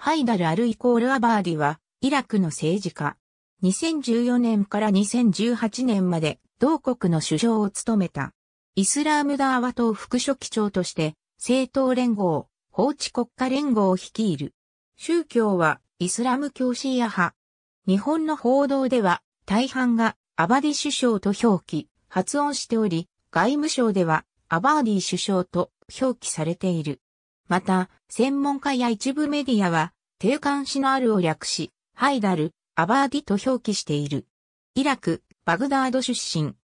ハイダル・アルイコール・アバーディは、イラクの政治家。2014年から2018年まで、同国の首相を務めた。イスラームダーワ党副書記長として、政党連合、法治国家連合を率いる。宗教は、イスラム教シーア派。日本の報道では、大半が、アバディ首相と表記、発音しており、外務省では、アバーディ首相と表記されている。また、専門家や一部メディアは、定冠シのあるを略し、ハイダル、アバーディと表記している。イラク、バグダード出身。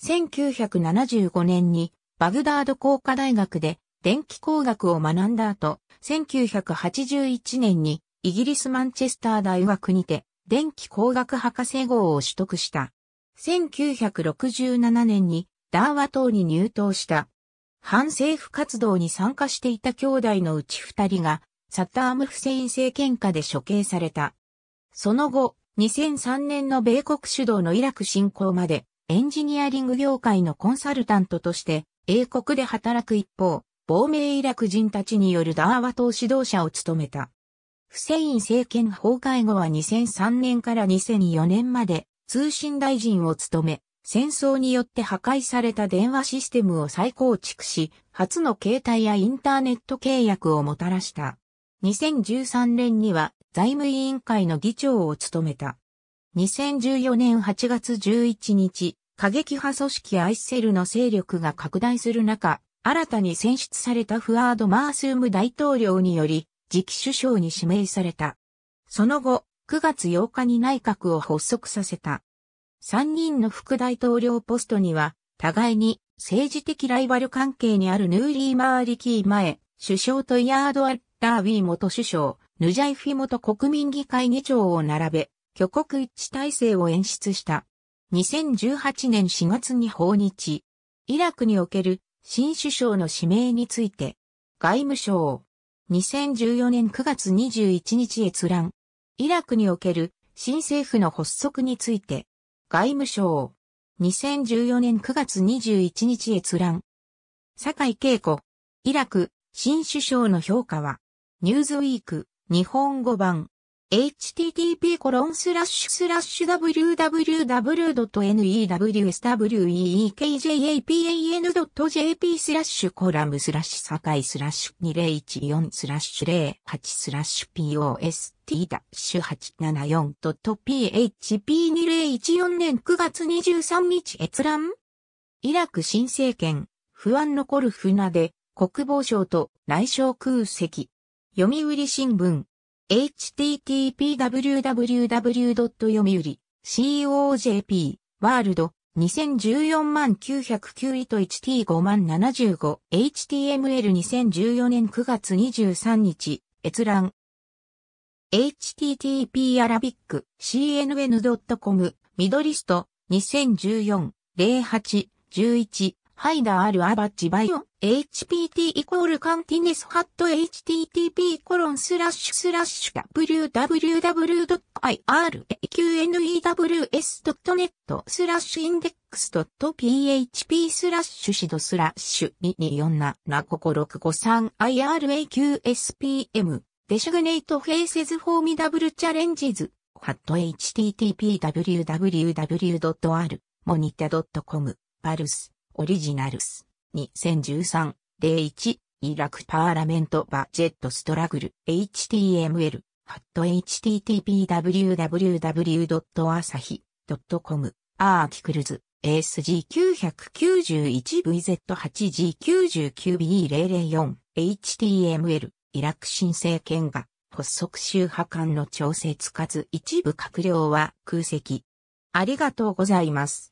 1975年に、バグダード工科大学で、電気工学を学んだ後、1981年に、イギリスマンチェスター大学にて、電気工学博士号を取得した。1967年に、ダーワ島に入党した。反政府活動に参加していた兄弟のうち二人が、サッターム・フセイン政権下で処刑された。その後、2003年の米国主導のイラク侵攻まで、エンジニアリング業界のコンサルタントとして、英国で働く一方、亡命イラク人たちによるダーワ党指導者を務めた。フセイン政権崩壊後は2003年から2004年まで通信大臣を務め、戦争によって破壊された電話システムを再構築し、初の携帯やインターネット契約をもたらした。2013年には財務委員会の議長を務めた。2014年8月11日、過激派組織アイセルの勢力が拡大する中、新たに選出されたフアード・マースーム大統領により、次期首相に指名された。その後、9月8日に内閣を発足させた。三人の副大統領ポストには、互いに政治的ライバル関係にあるヌーリー・マーリキー前、首相とイヤード・アッダーウィー元首相、ヌジャイフィ元国民議会議長を並べ、挙国一致体制を演出した。2018年4月に訪日。イラクにおける新首相の指名について、外務省。2014年9月21日閲覧。イラクにおける新政府の発足について、外務省。2014年9月21日閲覧。坂井恵子。イラク、新首相の評価は、ニューズウィーク、日本語版。http://www.newsweekjpan.jp スラッシュコラムスラッシュスラッシュ2014スラッシュ08スラッシュ post-874.php2014 年9月23日閲覧イラク新政権、不安残る船で国防省と内相空席。読売新聞。h t t p w w w y o m u r i c o j p w o r l d 2014 909位と 1t5 0 75html2014 年9月23日閲覧 http アラビック cnn.com ミドリスト2014-08-11ハイダーあるアバッチバイオ hpt イコールカンティネスハット http コロンスラッシュスラッシュ w w w i r q n e w s n e t スラッシュインデックス .php スラッシュシドスラッシュ224なここ653 iraqspm デシグネイトフェイセズフォーミダブルチャレンジズハット http www.r モニタ .com パルスオリジナルス。2013-01イラクパーラメントバジェットストラグル HTML ハット http://www.asahi.com アーキクルズ ASG991VZ8G99B004 HTML イラク新政権が発足周波間の調整つかず一部閣僚は空席。ありがとうございます。